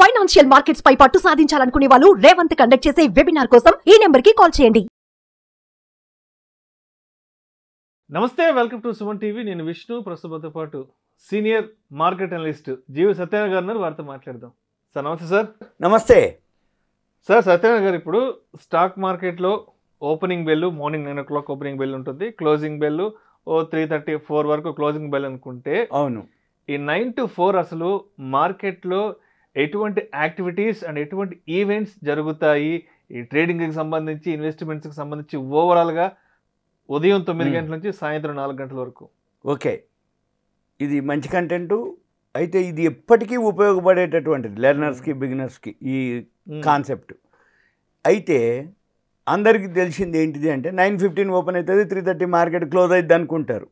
Financial markets పై పట్టు సాధించాలనుకునే వాళ్ళు Revanth conduct చేసే వెబినార్ కోసం ఈ నెంబర్ కి కాల్ చేయండి నమస్తే వెల్కమ్ టు సుమన్ టీవీ నేను విష్ణు ప్రస్తుతంతో పాటు senior market analyst G V Satyanarayana గారు ఉన్నారు వారితో మాట్లాడదాం సార్ నమస్తే సార్ నమస్తే సార్ సత్యనారాయణ గారు ఇప్పుడు స్టాక్ మార్కెట్లో opening bell morning nine o'clock opening bell ఉంటుంది closing bell oh three thirty four వరకు క్లోజింగ్ బెల్ అనుకుంటే అవును ఈ నైన్ టు ఫోర్ అసలు మార్కెట్లో ఎటువంటి యాక్టివిటీస్ అండ్ ఎటువంటి ఈవెంట్స్ జరుగుతాయి ఈ ట్రేడింగ్కి సంబంధించి ఇన్వెస్ట్మెంట్స్కి సంబంధించి ఓవరాల్గా ఉదయం తొమ్మిది గంటల నుంచి సాయంత్రం నాలుగు గంటల వరకు ఓకే ఇది మంచి కంటెంట్ అయితే ఇది ఎప్పటికీ ఉపయోగపడేటటువంటిది లెర్నర్స్కి బిగినర్స్కి ఈ కాన్సెప్ట్ అయితే అందరికీ తెలిసింది ఏంటిది అంటే నైన్ ఫిఫ్టీన్ ఓపెన్ అవుతుంది త్రీ థర్టీ మార్కెట్ క్లోజ్ అవుద్ది అనుకుంటారు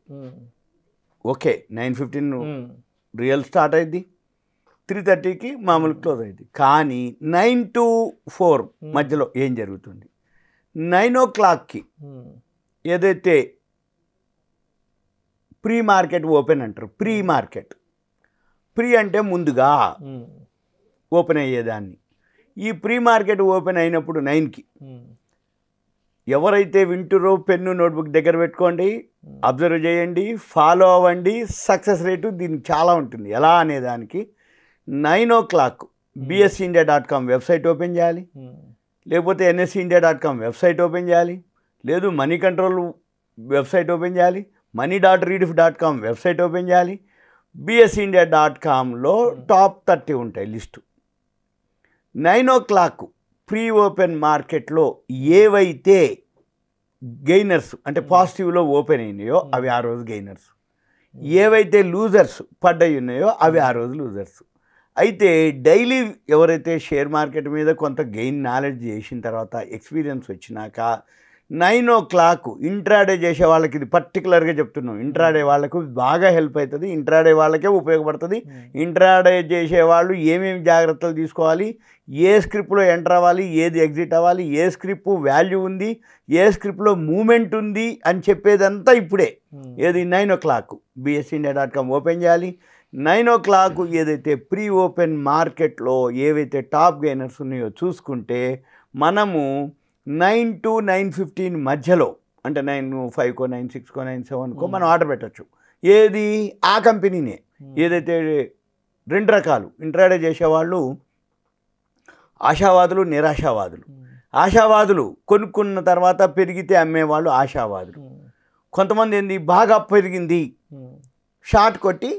okay nine fifteen real start అయింది త్రీ థర్టీకి మామూలు hmm. క్లోజ్ అయింది కానీ నైన్ టు ఫోర్ hmm. మధ్యలో ఏం జరుగుతుంది నైన్ ఓ క్లాక్కి hmm. ఏదైతే ప్రీ మార్కెట్ ఓపెన్ అంటారు ప్రీ మార్కెట్ ప్రీ అంటే ముందుగా ఓపెన్ అయ్యేదాన్ని ఈ ప్రీ మార్కెట్ ఓపెన్ అయినప్పుడు నైన్కి ఎవరైతే వింటురో పెన్ను నోట్బుక్ దగ్గర పెట్టుకోండి అబ్జర్వ్ చేయండి ఫాలో అవ్వండి సక్సెస్ రేటు దీనికి చాలా ఉంటుంది ఎలా అనేదానికి nine o'clock BSE India dot com website open చేయాలి లేకపోతే NSE India dot com website open చేయాలి లేదు మనీ కంట్రోల్ వెబ్సైట్ ఓపెన్ చేయాలి money dot rediff dot com website open చేయాలి బిఎస్సీ ఇండియా డాట్ కామ్లో టాప్ థర్టీ ఉంటాయి list nine o'clock pre open మార్కెట్లో ఏవైతే గెయినర్స్ అంటే పాజిటివ్లో ఓపెన్ అయినాయో అవి ఆ రోజు గెయినర్స్ ఏవైతే లూజర్స్ పడ్డాయి ఉన్నాయో అవి ఆ రోజు లూజర్స్ అయితే డైలీ ఎవరైతే షేర్ మార్కెట్ మీద కొంత గెయిన్ నాలెడ్జ్ చేసిన తర్వాత ఎక్స్పీరియన్స్ వచ్చినాక నైన్ ఓ క్లాక్ ఇంట్రాడే చేసే వాళ్ళకి ఇది పర్టికులర్గా చెప్తున్నాం ఇంట్రాడే వాళ్ళకు బాగా హెల్ప్ అవుతుంది ఇంట్రాడే వాళ్ళకే ఉపయోగపడుతుంది ఇంట్రాడే చేసే వాళ్ళు ఏమేమి జాగ్రత్తలు తీసుకోవాలి ఏ స్క్రిప్ట్లో ఎంటర్ అవ్వాలి ఏది ఎగ్జిట్ అవ్వాలి ఏ స్క్రిప్ట్ వాల్యూ ఉంది ఏ స్క్రిప్ట్లో మూమెంట్ ఉంది అని చెప్పేదంతా ఇప్పుడే ఏది nine o'clock BSE dot com open చేయాలి నైన్ ఓ క్లాక్ ఏదైతే ప్రీ ఓపెన్ మార్కెట్లో ఏవైతే టాప్ గైనర్స్ ఉన్నాయో చూసుకుంటే మనము నైన్ టు నైన్ ఫిఫ్టీన్ మధ్యలో అంటే నైన్ ఫైవ్కో నైన్ సిక్స్కో నైన్ సెవెన్కో మనం ఆర్డర్ పెట్టచ్చు ఏది ఆ కంపెనీనే ఏదైతే రెండు రకాలు ఇంట్రాడే చేసేవాళ్ళు ఆశావాదులు నిరాశావాదులు ఆశావాదులు కొనుక్కున్న తర్వాత పెరిగితే అమ్మేవాళ్ళు ఆశావాదులు కొంతమంది ఏంది బాగా పెరిగింది షార్ట్ కొట్టి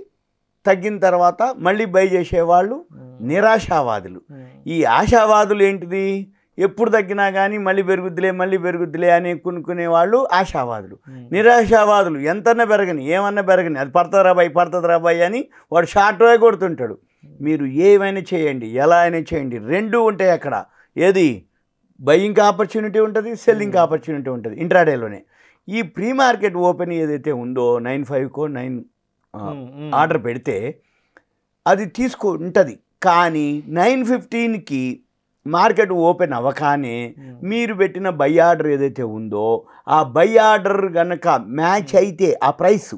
తగ్గిన తర్వాత మళ్ళీ బై చేసేవాళ్ళు నిరాశావాదులు ఈ ఆశావాదులు ఏంటిది ఎప్పుడు తగ్గినా కానీ మళ్ళీ పెరుగుద్దిలే మళ్ళీ పెరుగుద్దిలే అని కొనుక్కునేవాళ్ళు ఆశావాదులు నిరాశావాదులు ఎంతన్నా పెరగని ఏమన్నా పెరగని అది పడుతుందిరా బాయ్ పడుతుంది బాయ్ అని వాడు షార్ట్వే కొడుతుంటాడు మీరు ఏమైనా చేయండి ఎలా అయినా చేయండి రెండు ఉంటాయి అక్కడ ఏది బయింగ్ ఆపర్చునిటీ ఉంటుంది సెల్లింగ్ ఆపర్చునిటీ ఉంటుంది ఇంట్రాడేలోనే ఈ ప్రీ మార్కెట్ ఓపెన్ ఏదైతే ఉందో నైన్ ఫైవ్కో నైన్ ఆర్డర్ పెడితే అది తీసుకుంటుంది కానీ నైన్ ఫిఫ్టీన్కి మార్కెట్ ఓపెన్ అవ్వకానే మీరు పెట్టిన బై ఆర్డర్ ఏదైతే ఉందో ఆ బై ఆర్డర్ కనుక మ్యాచ్ అయితే ఆ ప్రైస్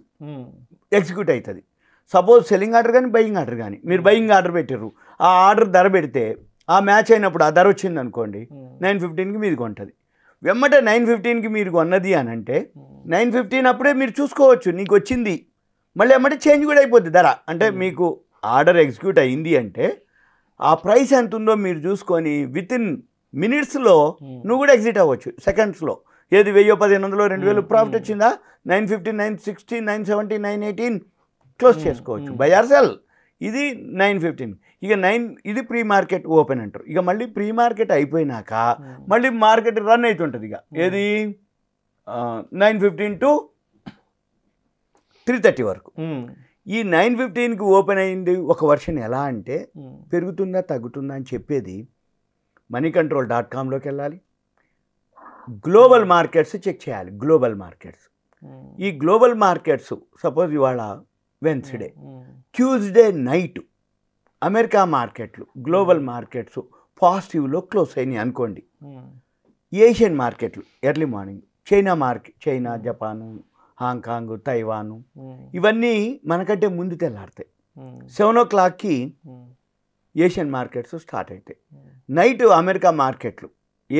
ఎగ్జిక్యూట్ అవుతుంది సపోజ్ సెల్లింగ్ ఆర్డర్ కానీ బయింగ్ ఆర్డర్ కానీ మీరు బయింగ్ ఆర్డర్ పెట్టారు ఆ ఆర్డర్ ధర పెడితే ఆ మ్యాచ్ అయినప్పుడు ఆ ధర వచ్చింది అనుకోండి నైన్ ఫిఫ్టీన్కి మీరు కొంటుంది వెంబట నైన్ ఫిఫ్టీన్కి మీరు కొన్నది అని అంటే నైన్ ఫిఫ్టీన్ అప్పుడే మీరు చూసుకోవచ్చు నీకు వచ్చింది మళ్ళీ ఏమంటే చేంజ్ కూడా అయిపోద్ది ధర అంటే మీకు ఆర్డర్ ఎగ్జిక్యూట్ అయింది అంటే ఆ ప్రైస్ ఎంత ఉందో మీరు చూసుకొని విత్ ఇన్ మినిట్స్లో నువ్వు కూడా ఎగ్జిట్ అవ్వచ్చు సెకండ్స్లో ఏది వెయ్యి పదిహేను వందలు రెండు వేలు ప్రాఫిట్ వచ్చిందా nine fifty nine sixty nine seventy nine eighteen close చేసుకోవచ్చు బై ఆర్ సెల్ ఇది నైన్ ఫిఫ్టీన్ ఇక నైన్ ఇది ప్రీ మార్కెట్ ఓపెన్ అంటారు ఇక మళ్ళీ ప్రీ మార్కెట్ అయిపోయినాక మళ్ళీ మార్కెట్ రన్ అవుతుంటుంది ఇక ఏది nine fifteen to three thirty వరకు ఈ నైన్ ఫిఫ్టీన్కి ఓపెన్ అయింది ఒక వర్షన్ ఎలా అంటే పెరుగుతుందా తగ్గుతుందా అని చెప్పేది మనీ కంట్రోల్ డాట్ కామ్లోకి వెళ్ళాలి గ్లోబల్ మార్కెట్స్ చెక్ చేయాలి గ్లోబల్ మార్కెట్స్ ఈ గ్లోబల్ మార్కెట్స్ సపోజ్ ఇవాళ వెన్స్డే ట్యూస్డే నైట్ అమెరికా మార్కెట్లు గ్లోబల్ మార్కెట్స్ పాజిటివ్లో క్లోజ్ అయినాయి అనుకోండి ఏషియన్ మార్కెట్లు early morning China market China Japan Hong Kong Taiwan ఇవన్నీ మనకంటే ముందు తెల్లారుతాయి సెవెన్ ఓ క్లాక్కి ఏషియన్ మార్కెట్స్ స్టార్ట్ అవుతాయి నైట్ అమెరికా మార్కెట్లు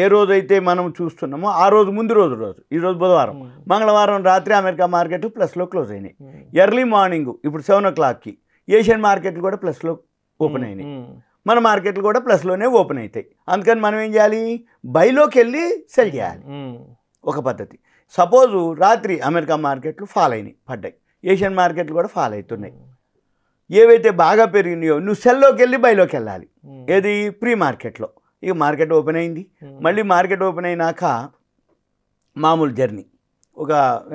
ఏ రోజైతే మనం చూస్తున్నామో ఆ రోజు ముందు రోజు రోజు ఈరోజు బుధవారం మంగళవారం రాత్రి అమెరికా మార్కెట్ ప్లస్లో క్లోజ్ అయినాయి ఎర్లీ మార్నింగ్ ఇప్పుడు సెవెన్ ఓ క్లాక్కి ఏషియన్ మార్కెట్లు కూడా ప్లస్లో ఓపెన్ అయినాయి మన మార్కెట్లు కూడా ప్లస్లోనే ఓపెన్ అవుతాయి అందుకని మనం ఏం చేయాలి బైలోకి వెళ్ళి సెల్ చేయాలి ఒక పద్ధతి సపోజు రాత్రి అమెరికా మార్కెట్లు ఫాల్ అయినాయి పడ్డాయి ఏషియన్ మార్కెట్లు కూడా ఫాల్ అవుతున్నాయి ఏవైతే బాగా పెరిగినాయో నువ్వు సెల్లోకి వెళ్ళి బయలోకి వెళ్ళాలి ఏది ప్రీ మార్కెట్లో ఇక మార్కెట్ ఓపెన్ అయింది మళ్ళీ మార్కెట్ ఓపెన్ అయినాక మామూలు జర్నీ ఒక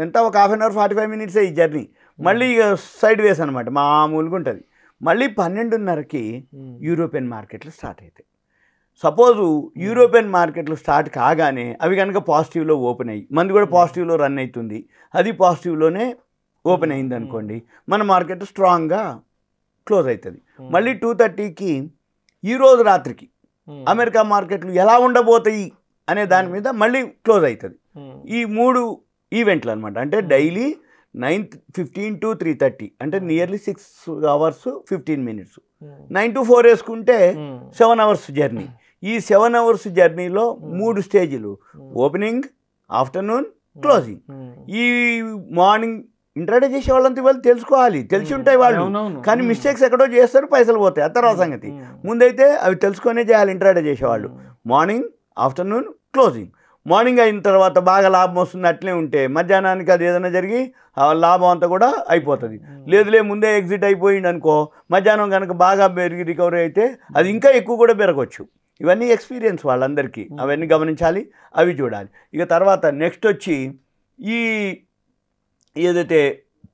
ఎంత ఒక half an hour forty five మినిట్సే ఈ జర్నీ మళ్ళీ ఇక సైడ్ వేస్ అనమాట మామూలుగా ఉంటుంది మళ్ళీ పన్నెండున్నరకి యూరోపియన్ మార్కెట్లు స్టార్ట్ అవుతాయి సపోజు యూరోపియన్ మార్కెట్లు స్టార్ట్ కాగానే అవి కనుక పాజిటివ్లో ఓపెన్ అయ్యి మంది కూడా పాజిటివ్లో రన్ అవుతుంది అది పాజిటివ్లోనే ఓపెన్ అయింది అనుకోండి మన మార్కెట్ స్ట్రాంగ్గా క్లోజ్ అవుతుంది మళ్ళీ టూ థర్టీకి ఈరోజు రాత్రికి అమెరికా మార్కెట్లు ఎలా ఉండబోతాయి అనే దాని మీద మళ్ళీ క్లోజ్ అవుతుంది ఈ మూడు ఈవెంట్లు అనమాట అంటే daily nine fifteen to three thirty అంటే nearly six hours fifteen minutes nine to four వేసుకుంటే సెవెన్ అవర్స్ జర్నీ ఈ సెవెన్ అవర్స్ జర్నీలో మూడు స్టేజీలు ఓపెనింగ్ ఆఫ్టర్నూన్ క్లోజింగ్ ఈ మార్నింగ్ ఇంటర్డే చేసే వాళ్ళంతా ఇవాళ తెలుసుకోవాలి తెలిసి hmm. ఉంటాయి వాళ్ళు కానీ మిస్టేక్స్ hmm. ఎక్కడో చేస్తారు పైసలు పోతాయి తర్వాత hmm. సంగతి ముందైతే అవి తెలుసుకొనే చేయాలి ఇంటర్డే చేసేవాళ్ళు మార్నింగ్ ఆఫ్టర్నూన్ క్లోజింగ్ మార్నింగ్ అయిన తర్వాత బాగా లాభం వస్తుంది అట్లే ఉంటే మధ్యాహ్నానికి అది ఏదైనా జరిగి లాభం అంతా కూడా అయిపోతుంది లేదులే ముందే ఎగ్జిట్ అయిపోయింది అనుకో మధ్యాహ్నం కనుక బాగా పెరిగి రికవరీ అయితే అది ఇంకా ఎక్కువ కూడా పెరగవచ్చు ఇవన్నీ ఎక్స్పీరియన్స్ వాళ్ళందరికీ అవన్నీ గమనించాలి అవి చూడాలి ఇక తర్వాత నెక్స్ట్ వచ్చి ఈ ఏదైతే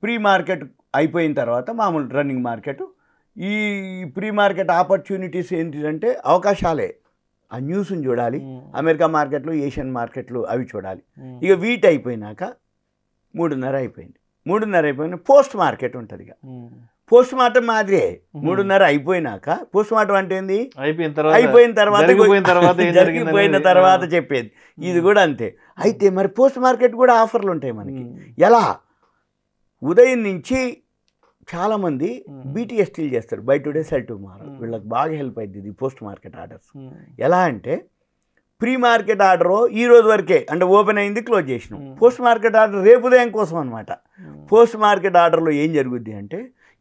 ప్రీ మార్కెట్ అయిపోయిన తర్వాత మామూలు రన్నింగ్ మార్కెట్ ఈ ప్రీ మార్కెట్ ఆపర్చునిటీస్ ఏంటిదంటే అవకాశాలే ఆ న్యూస్ని చూడాలి అమెరికా మార్కెట్లు ఏషియన్ మార్కెట్లు అవి చూడాలి ఇక వీట్ అయిపోయినాక మూడున్నర అయిపోయింది మూడున్నర అయిపోయిన పోస్ట్ మార్కెట్ ఉంటుంది ఇక పోస్ట్ మార్టం మాదిరే మూడున్నర అయిపోయినాక పోస్ట్ మార్టం అంటే ఏంది అయిపోయిన తర్వాత అయిపోయిన తర్వాత జరిగిపోయిన తర్వాత చెప్పేది ఇది కూడా అంతే అయితే మరి పోస్ట్ మార్కెట్ కూడా ఆఫర్లు ఉంటాయి మనకి ఎలా ఉదయం నుంచి చాలామంది బీటీఎస్టీలు చేస్తారు బై టుడే సెల్ టుమారో వీళ్ళకి బాగా హెల్ప్ అవుతుంది పోస్ట్ మార్కెట్ ఆర్డర్స్ ఎలా అంటే ప్రీ మార్కెట్ ఆర్డరు ఈ రోజు వరకే అంటే ఓపెన్ అయింది క్లోజ్ చేసినాం పోస్ట్ మార్కెట్ ఆర్డర్ రేపు ఉదయం కోసం అనమాట పోస్ట్ మార్కెట్ ఆర్డర్లో ఏం జరుగుద్ది అంటే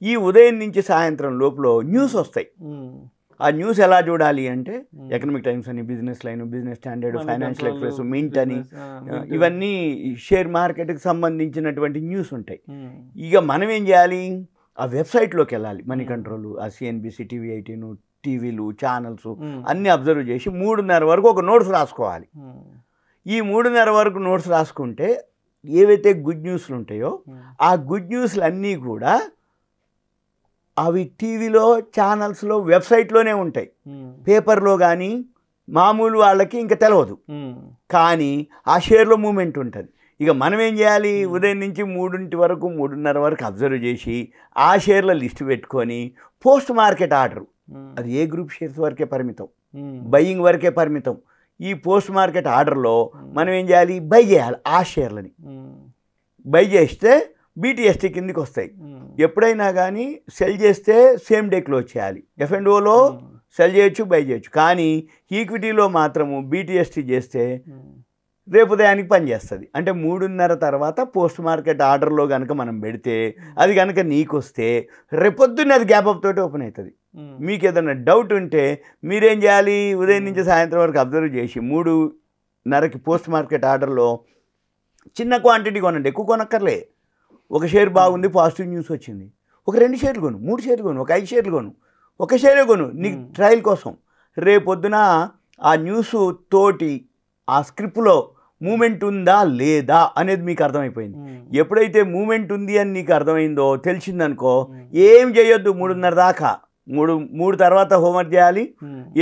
ఈ ఉదయం నుంచి సాయంత్రం లోపల న్యూస్ వస్తాయి ఆ న్యూస్ ఎలా చూడాలి అంటే ఎకనామిక్ టైమ్స్ అని Business Line Business Standard Financial Express Mint అని ఇవన్నీ షేర్ మార్కెట్కి సంబంధించినటువంటి న్యూస్ ఉంటాయి ఇక మనం ఏం చేయాలి ఆ వెబ్సైట్లోకి వెళ్ళాలి మనీ కంట్రోల్ ఆ సిఎన్బిసి టీవీ ఐటీను టీవీలు ఛానల్స్ అన్నీ అబ్జర్వ్ చేసి మూడున్నర వరకు ఒక నోట్స్ రాసుకోవాలి ఈ మూడున్నర వరకు నోట్స్ రాసుకుంటే ఏవైతే గుడ్ న్యూస్లు ఉంటాయో ఆ గుడ్ న్యూస్లు అన్నీ కూడా అవి టీవీలో ఛానల్స్లో వెబ్సైట్లోనే ఉంటాయి పేపర్లో కానీ మామూలు వాళ్ళకి ఇంకా తెలియదు కానీ ఆ షేర్లో మూమెంట్ ఉంటుంది ఇక మనం ఏం చేయాలి ఉదయం నుంచి మూడింటి వరకు మూడున్నర వరకు అబ్జర్వ్ చేసి ఆ షేర్ల లిస్ట్ పెట్టుకొని పోస్ట్ మార్కెట్ ఆర్డర్ అది ఏ గ్రూప్ షేర్స్ వరకే పరిమితం బయ్యింగ్ వరకే పరిమితం ఈ పోస్ట్ మార్కెట్ ఆర్డర్లో మనం ఏం చేయాలి బై చేయాలి ఆ షేర్లని బై చేస్తే బీటీఎస్టీ కిందికి వస్తాయి ఎప్పుడైనా కానీ సెల్ చేస్తే సేమ్ డే క్లోజ్ చేయాలి ఎఫ్ఎండ్ఓలో సెల్ చేయొచ్చు బై చేయొచ్చు కానీ ఈక్విటీలో మాత్రము బీటీఎస్టీ చేస్తే రేపు ఉదయానికి పనిచేస్తుంది అంటే మూడున్నర తర్వాత పోస్ట్ మార్కెట్ ఆర్డర్లో కనుక మనం పెడితే అది కనుక నీకు వస్తే రేపొద్దున్నే అది గ్యాప్ అప్ తోటి ఓపెన్ అవుతుంది మీకు ఏదైనా డౌట్ ఉంటే మీరేం చేయాలి ఉదయం నుంచి సాయంత్రం వరకు అబ్జర్వ్ చేసి మూడున్నరకి పోస్ట్ మార్కెట్ ఆర్డర్లో చిన్న క్వాంటిటీ కొనండి ఎక్కువ కొనక్కర్లే ఒక షేర్ బాగుంది పాజిటివ్ న్యూస్ వచ్చింది ఒక రెండు షేర్లు కొను మూడు షేర్లు కొను ఒక ఐదు షేర్లు కొను ఒక షేరే కొను నీకు ట్రయల్ కోసం రేపొద్దున ఆ న్యూస్ తోటి ఆ స్క్రిప్ట్లో మూమెంట్ ఉందా లేదా అనేది మీకు అర్థమైపోయింది ఎప్పుడైతే మూమెంట్ ఉంది అని నీకు అర్థమైందో తెలిసిందనుకో ఏం చేయొద్దు మూడున్నర దాకా మూడు మూడు తర్వాత హోంవర్క్ చేయాలి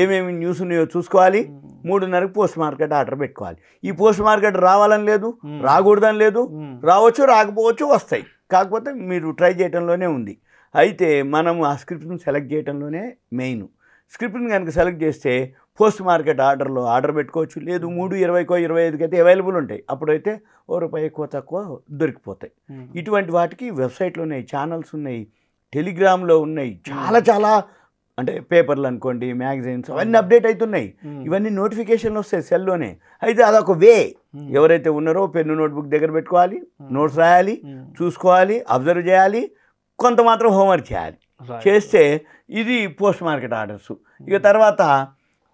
ఏమేమి న్యూస్ ఉన్నాయో చూసుకోవాలి మూడున్నరకు పోస్ట్ మార్కెట్ ఆర్డర్ పెట్టుకోవాలి ఈ పోస్ట్ మార్కెట్ రావాలని లేదు రాకూడదని లేదు రావచ్చు రాకపోవచ్చు వస్తాయి కాకపోతే మీరు ట్రై చేయడంలోనే ఉంది అయితే మనము ఆ స్క్రిప్ట్ని సెలెక్ట్ చేయడంలోనే మెయిన్ స్క్రిప్ట్ని కనుక సెలెక్ట్ చేస్తే పోస్ట్ మార్కెట్ ఆర్డర్లో ఆర్డర్ పెట్టుకోవచ్చు లేదు మూడు ఇరవైకో ఇరవై ఐదుకి అయితే అవైలబుల్ ఉంటాయి అప్పుడైతే ఓ రూపాయి ఎక్కువ తక్కువ దొరికిపోతాయి ఇటువంటి వాటికి వెబ్సైట్లో ఉన్నాయి ఛానల్స్ ఉన్నాయి టెలిగ్రామ్లో ఉన్నాయి చాలా చాలా అంటే పేపర్లు అనుకోండి మ్యాగజైన్స్ అవన్నీ అప్డేట్ అవుతున్నాయి ఇవన్నీ నోటిఫికేషన్లు వస్తాయి సెల్లోనే అయితే అదొక వే ఎవరైతే ఉన్నారో పెన్ను నోట్బుక్ దగ్గర పెట్టుకోవాలి నోట్స్ రాయాలి చూసుకోవాలి అబ్జర్వ్ చేయాలి కొంత మాత్రం హోంవర్క్ చేయాలి చేస్తే ఇది పోస్ట్ మార్కెట్ ఆర్డర్స్ ఇక తర్వాత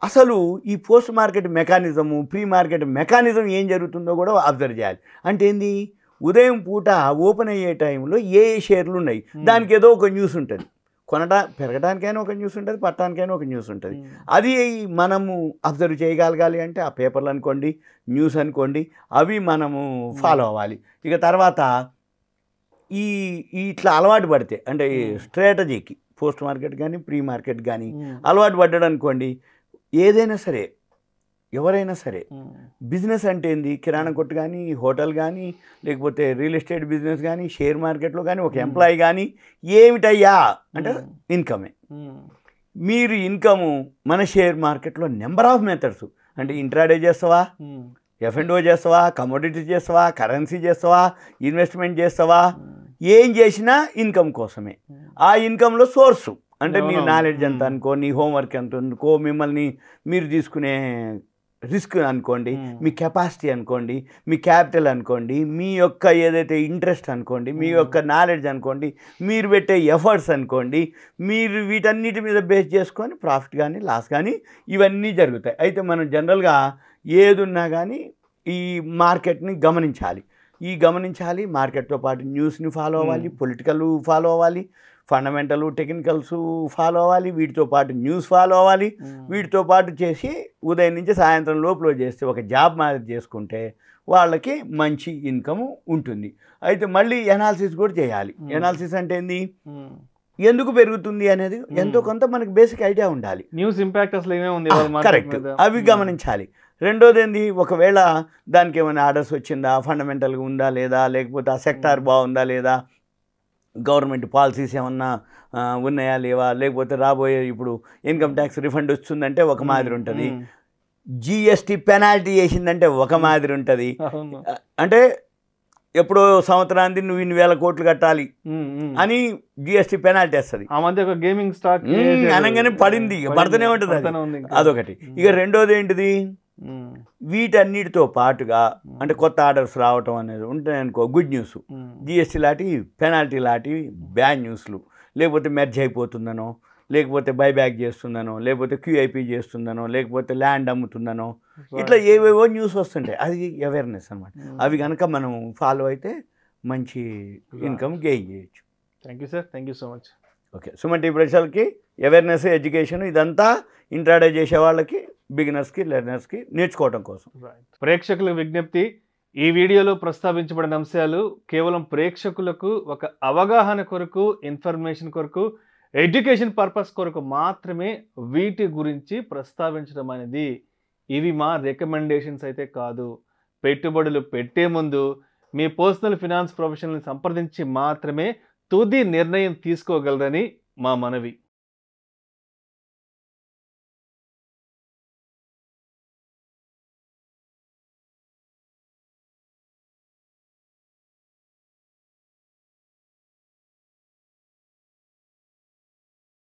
అసలు ఈ post market mechanism pre market mechanism ఏం జరుగుతుందో కూడా అబ్జర్వ్ చేయాలి అంటే ఏంది ఉదయం పూట ఓపెన్ అయ్యే టైంలో ఏ ఏ షేర్లు ఉన్నాయి దానికి ఏదో ఒక న్యూస్ ఉంటుంది కొనడా పెరగడానికైనా ఒక న్యూస్ ఉంటుంది పట్టడానికైనా ఒక న్యూస్ ఉంటుంది అది మనము అబ్జర్వ్ చేయగలగాలి అంటే ఆ పేపర్లు అనుకోండి న్యూస్ అనుకోండి అవి మనము ఫాలో అవ్వాలి ఇక తర్వాత ఈ ఇట్లా అలవాటు పడితే అంటే స్ట్రాటజీకి పోస్ట్ మార్కెట్ కానీ ప్రీ మార్కెట్ కానీ అలవాటు పడ్డాడు అనుకోండి ఏదైనా సరే ఎవరైనా సరే బిజినెస్ అంటే ఏంది కిరాణా కొట్టు కానీ హోటల్ కానీ లేకపోతే రియల్ ఎస్టేట్ బిజినెస్ కానీ షేర్ మార్కెట్లో కానీ ఒక ఎంప్లాయీ కానీ ఏమిటయ్యా అంటే ఇన్కమే మీరు ఇన్కము మన షేర్ మార్కెట్లో నెంబర్ ఆఫ్ మెథడ్స్ అంటే ఇంట్రాడే చేస్తావా ఎఫ్ఎండ్ఓ చేస్తావా కమోడిటీ చేస్తావా కరెన్సీ చేస్తావా ఇన్వెస్ట్మెంట్ చేస్తావా ఏం చేసినా ఇన్కమ్ కోసమే ఆ ఇన్కంలో సోర్సు అంటే మీ నాలెడ్జ్ ఎంత అనుకో నీ హోంవర్క్ ఎంత అనుకో మిమ్మల్ని మీరు తీసుకునే రిస్క్ అనుకోండి మీ కెపాసిటీ అనుకోండి మీ క్యాపిటల్ అనుకోండి మీ యొక్క ఏదైతే ఇంట్రెస్ట్ అనుకోండి మీ యొక్క నాలెడ్జ్ అనుకోండి మీరు పెట్టే ఎఫర్ట్స్ అనుకోండి మీరు వీటన్నిటి మీద బేస్ చేసుకొని ప్రాఫిట్ కానీ లాస్ కానీ ఇవన్నీ జరుగుతాయి అయితే మనం జనరల్గా ఏది ఉన్నా కానీ ఈ మార్కెట్ని గమనించాలి ఈ గమనించాలి మార్కెట్తో పాటు న్యూస్ని ఫాలో అవ్వాలి పొలిటికల్ ఫాలో అవ్వాలి ఫండమెంటల్ టెక్నికల్స్ ఫాలో అవ్వాలి వీటితో పాటు న్యూస్ ఫాలో అవ్వాలి వీటితో పాటు చేసి ఉదయం నుంచి సాయంత్రం లోపల చేస్తే ఒక జాబ్ మ్యారేజ్ చేసుకుంటే వాళ్ళకి మంచి ఇన్కమ్ ఉంటుంది అయితే మళ్ళీ ఎనాలిసిస్ కూడా చేయాలి ఎనాలిసిస్ అంటే ఏంది ఎందుకు పెరుగుతుంది అనేది ఎంతో కొంత మనకి బేసిక్ ఐడియా ఉండాలి న్యూస్ ఇంపాక్ట్ అసలు ఉంది కరెక్ట్ అవి గమనించాలి రెండోది ఏంది ఒకవేళ దానికి ఏమైనా ఆర్డర్స్ వచ్చిందా ఫండమెంటల్గా ఉందా లేదా లేకపోతే ఆ సెక్టార్ బాగుందా లేదా గవర్నమెంట్ పాలసీస్ ఏమన్నా ఉన్నాయా లేవా లేకపోతే రాబోయే ఇప్పుడు ఇన్కమ్ ట్యాక్స్ రిఫండ్ వస్తుందంటే ఒక మాదిరి ఉంటుంది జిఎస్టి పెనాల్టీ వేసిందంటే ఒక మాదిరి ఉంటుంది అంటే ఎప్పుడో సంవత్సరానికి నువ్వు ఇన్ని వేల కోట్లు కట్టాలి అని జిఎస్టి పెనాల్టీ వేస్తుంది గేమింగ్ స్టాక్ అనగానే పడింది పడుతూనే ఉంటుంది అదొకటి ఇక రెండోది ఏంటిది వీటన్నిటితో పాటుగా అంటే కొత్త ఆర్డర్స్ రావటం అనేది ఉంటాయి అనుకో గుడ్ న్యూస్ జిఎస్టీ లాంటి పెనాల్టీ లాంటివి బ్యాడ్ న్యూస్లు లేకపోతే మెర్జ్ అయిపోతుందనో లేకపోతే బైబ్యాక్ చేస్తుందనో లేకపోతే క్యూఐపీ చేస్తుందనో లేకపోతే ల్యాండ్ అమ్ముతుందనో ఇట్లా ఏవేవో న్యూస్ వస్తుంటాయి అది అవేర్నెస్ అనమాట అవి కనుక మనం ఫాలో అయితే మంచి ఇన్కమ్ గెయిన్ చేయొచ్చు thank you sir thank you so much okay సుమంటి ప్రజలకి అవేర్నెస్ ఎడ్యుకేషన్ ఇదంతా ఇంట్రాడే చేసే వాళ్ళకి బిగినర్స్కి లెర్నర్స్కి నేర్చుకోవడం కోసం ప్రేక్షకుల విజ్ఞప్తి ఈ వీడియోలో ప్రస్తావించబడిన అంశాలు కేవలం ప్రేక్షకులకు ఒక అవగాహన కొరకు ఇన్ఫర్మేషన్ కొరకు ఎడ్యుకేషన్ పర్పస్ కొరకు మాత్రమే వీటి గురించి ప్రస్తావించడం అనేది ఇవి మా రికమెండేషన్స్ అయితే కాదు పెట్టుబడులు పెట్టే ముందు మీ పర్సనల్ ఫినాన్స్ ప్రొఫెషనల్ని సంప్రదించి మాత్రమే తుది నిర్ణయం తీసుకోగలరని మా మనవి